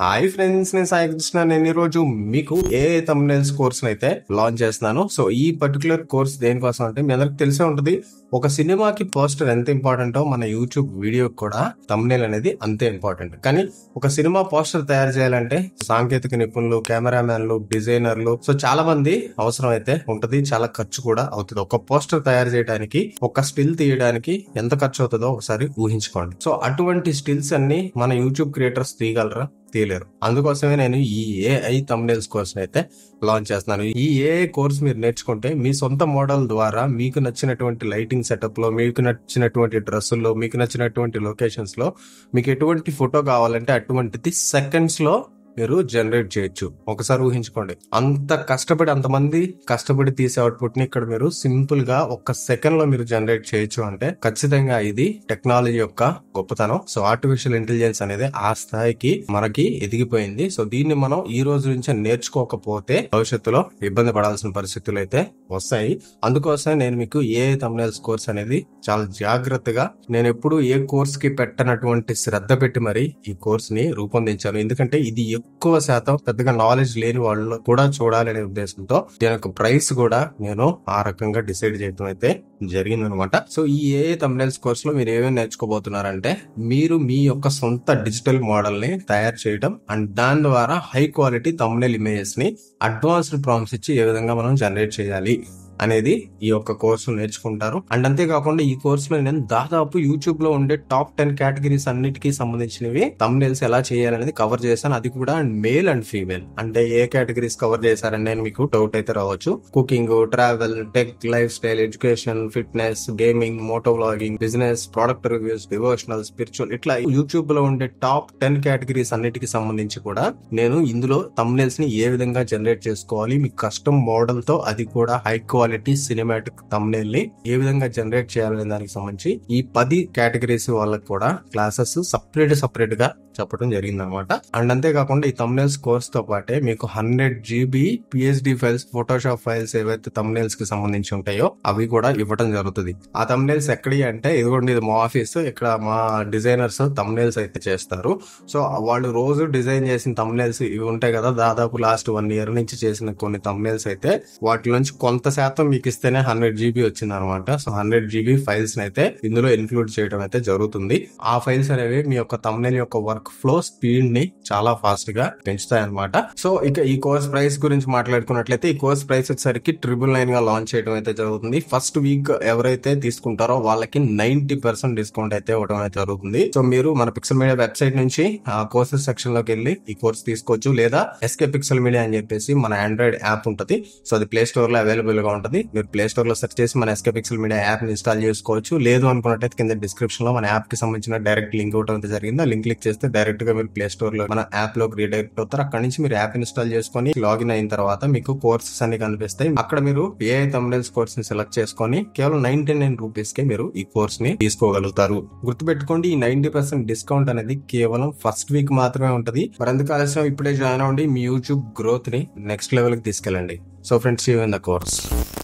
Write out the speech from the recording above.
Hi friends నేను సాయి కృష్ణ నేను ఈ రోజు మీకు ఏ తమ్నైల్స్ కోర్స్ అయితే లాంచ్ చేస్తున్నాను సో ఈ పర్టికులర్ కోర్స్ దేనికోసం అంటే మీ అందరికి తెలిసే ఉంటుంది ఒక సినిమాకి పోస్టర్ ఎంత ఇంపార్టెంటో మన యూట్యూబ్ వీడియో కూడా తమ్నేల్ అనేది అంతే ఇంపార్టెంట్ కానీ ఒక సినిమా పోస్టర్ తయారు చేయాలంటే సాంకేతిక నిపుణులు కెమెరామెన్లు డిజైనర్లు సో చాలా మంది అవసరం అయితే ఉంటది చాలా ఖర్చు కూడా అవుతుంది ఒక పోస్టర్ తయారు చేయడానికి ఒక స్టిల్ తీయడానికి ఎంత ఖర్చు అవుతుందో ఒకసారి ఊహించుకోండి సో అటువంటి స్టిల్స్ అన్ని మన యూట్యూబ్ క్రియేటర్స్ తీయగలరా తీయలేరు అందుకోసమే నేను ఈ ఏఐ తమ్నేల్స్ కోర్స్ అయితే లాంచ్ చేస్తున్నాను ఈ ఏఐ కోర్స్ మీరు నేర్చుకుంటే మీ సొంత మోడల్ ద్వారా మీకు నచ్చినటువంటి లైటింగ్ సెటప్ లో మీకు నచ్చినటువంటి డ్రెస్సుల్లో మీకు నచ్చినటువంటి లొకేషన్స్ లో మీకు ఎటువంటి ఫోటో కావాలంటే అటువంటిది సెకండ్స్ లో మీరు జనరేట్ చేయొచ్చు ఒకసారి ఊహించుకోండి అంత కష్టపడి అంతమంది కష్టపడి తీసే అవుట్పుట్ ని ఇక్కడ మీరు సింపుల్ గా ఒక సెకండ్ లో మీరు జనరేట్ చేయొచ్చు అంటే ఖచ్చితంగా ఇది టెక్నాలజీ యొక్క గొప్పతనం సో ఆర్టిఫిషియల్ ఇంటెలిజెన్స్ అనేది ఆ స్థాయికి మనకి ఎదిగిపోయింది సో దీన్ని మనం ఈ రోజు నుంచి నేర్చుకోకపోతే భవిష్యత్తులో ఇబ్బంది పడాల్సిన పరిస్థితులు అయితే వస్తాయి అందుకోసం నేను మీకు ఏ తమిళ కోర్స్ అనేది చాలా జాగ్రత్తగా నేను ఎప్పుడు ఏ కోర్స్ కి పెట్టనటువంటి శ్రద్ధ పెట్టి మరి ఈ కోర్స్ ని రూపొందించాను ఎందుకంటే ఇది ఎక్కువ శాతం పెద్దగా నాలెడ్జ్ లేని వాళ్ళు కూడా చూడాలనే ఉద్దేశంతో దీని యొక్క ప్రైస్ కూడా నేను ఆ రకంగా డిసైడ్ చేయడం అయితే జరిగింది అనమాట సో ఈ ఏ తమిళ కోర్స్ లో మీరు ఏమేమి నేర్చుకోబోతున్నారంటే మీరు మీ యొక్క సొంత డిజిటల్ మోడల్ ని తయారు చేయడం అండ్ దాని ద్వారా హై క్వాలిటీ తమిళ ఇమేజెస్ ని అడ్వాన్స్డ్ ప్రామ్స్ ఇచ్చి ఏ విధంగా మనం జనరేట్ చేయాలి అనేది ఈ యొక్క కోర్సు నేర్చుకుంటారు అండ్ అంతేకాకుండా ఈ లో నేను దాదాపు యూట్యూబ్ లో ఉండే టాప్ టెన్ కేటగిరీస్ అన్నిటికి సంబంధించినవి తమ్నేల్స్ ఎలా చేయాలనేది కవర్ చేశాను అది కూడా మేల్ అండ్ ఫీమేల్ అంటే ఏ కేటగిరీస్ కవర్ చేశారని నేను మీకు డౌట్ అయితే రావచ్చు cooking travel tech lifestyle education fitness gaming moto blogging business product reviews devotional spiritual ఇట్లా యూట్యూబ్ లో ఉండే టాప్ టెన్ కేటగిరీస్ అన్నిటికి సంబంధించి కూడా నేను ఇందులో తమ్నేల్స్ ని ఏ విధంగా జనరేట్ చేసుకోవాలి మీ కస్టమ్ మోడల్ తో అది కూడా high quality quality cinematic thumbnail ని ఏ విధంగా జనరేట్ చేయాలనే దానికి సంబంధించి ఈ పది కేటగిరీస్ వాళ్ళకి కూడా క్లాసెస్ సపరేట్ సపరేట్ గా చెప్పడం జరిగింది అనమాట అండ్ అంతేకాకుండా ఈ తమ్నేల్స్ కోర్స్ తో పాటే మీకు hundred GB PhD files Photoshop files ఏవైతే తమ్నేల్స్ కి సంబంధించి ఉంటాయో అవి కూడా ఇవ్వడం జరుగుతుంది ఆ తమ్నేల్స్ ఎక్కడి అంటే ఇదిగోండి ఇది మా ఆఫీస్ ఇక్కడ మా డిజైనర్స్ తమ్నేల్స్ అయితే చేస్తారు సో వాళ్ళు రోజు డిజైన్ చేసిన తమ్నేల్స్ ఇవి ఉంటాయి కదా దాదాపు లాస్ట్ వన్ ఇయర్ నుంచి చేసిన కొన్ని తమ్నేల్స్ అయితే వాటి నుంచి కొంత శాతం మొత్తం మీకు ఇస్తేనే హండ్రెడ్ జీబీ వచ్చింది అనమాట సో హండ్రెడ్ జీబీ ఫైల్స్ అయితే ఇందులో ఇన్క్లూడ్ చేయడం అయితే జరుగుతుంది ఆ ఫైల్స్ అనేవి మీ యొక్క తమ్నేల్ యొక్క వర్క్ ఫ్లో స్పీడ్ ని చాలా ఫాస్ట్ గా పెంచుతాయి అనమాట సో ఇక ఈ కోర్స్ ప్రైస్ గురించి మాట్లాడుకున్నట్లయితే ఈ కోర్స్ ప్రైస్ వచ్చేసరికి ట్రిపుల్ నైన్ గా లాంచ్ చేయడం అయితే జరుగుతుంది ఫస్ట్ వీక్ ఎవరైతే తీసుకుంటారో వాళ్ళకి నైన్టీ పర్సెంట్ డిస్కౌంట్ అయితే ఇవ్వడం అయితే జరుగుతుంది సో మీరు మన పిక్సల్ మీడియా వెబ్సైట్ నుంచి ఆ కోర్సెస్ సెక్షన్ లోకి వెళ్ళి ఈ కోర్స్ తీసుకోవచ్చు లేదా ఎస్కే పిక్సల్ మీడియా అని చెప్పేసి మన ఆండ్రాయిడ్ యాప్ ఉంటుంది సో అది ప్లే స్టోర్ లో అవైలబుల్ గా ఉంటుంది మీరు ప్లే స్టోర్ లో సెర్చ్ చేసి మన SK pixel media app install చేసుకోవచ్చు లేదు అనుకున్నట్టయితే కింద డిస్క్రిప్షన్ లో మన యాప్ కి సంబంధించిన డైరెక్ట్ లింక్ అవుట్ అయితే జరిగింది లింక్ క్లిక్ చేస్తే డైరెక్ట్ గా మీరు ప్లే స్టోర్ లో మన యాప్ లో రీడైరెక్ట్ అవుతారు అక్కడ నుంచి మీరు యాప్ ఇన్స్టాల్ చేసుకుని లాగిన్ అయిన తర్వాత మీకు కోర్సెస్ అన్ని కనిపిస్తాయి అక్కడ మీరు ఏఐ తమిళ కోర్స్ ని సెలెక్ట్ చేసుకుని కేవలం నైన్టీ నైన్ రూపీస్ కి మీరు ఈ కోర్స్ ని తీసుకోగలుగుతారు గుర్తుపెట్టుకోండి ఈ నైన్టీ పర్సెంట్ డిస్కౌంట్ అనేది కేవలం ఫస్ట్ వీక్ మాత్రమే ఉంటది మరి అందుకు ఆలస్యం ఇప్పుడే జాయిన్ అవ్వండి మీ యూట్యూబ్ గ్రోత్ ని నెక్స్ట్ లెవెల్ కి తీసుకెళ్ళండి So friends, see you in the course.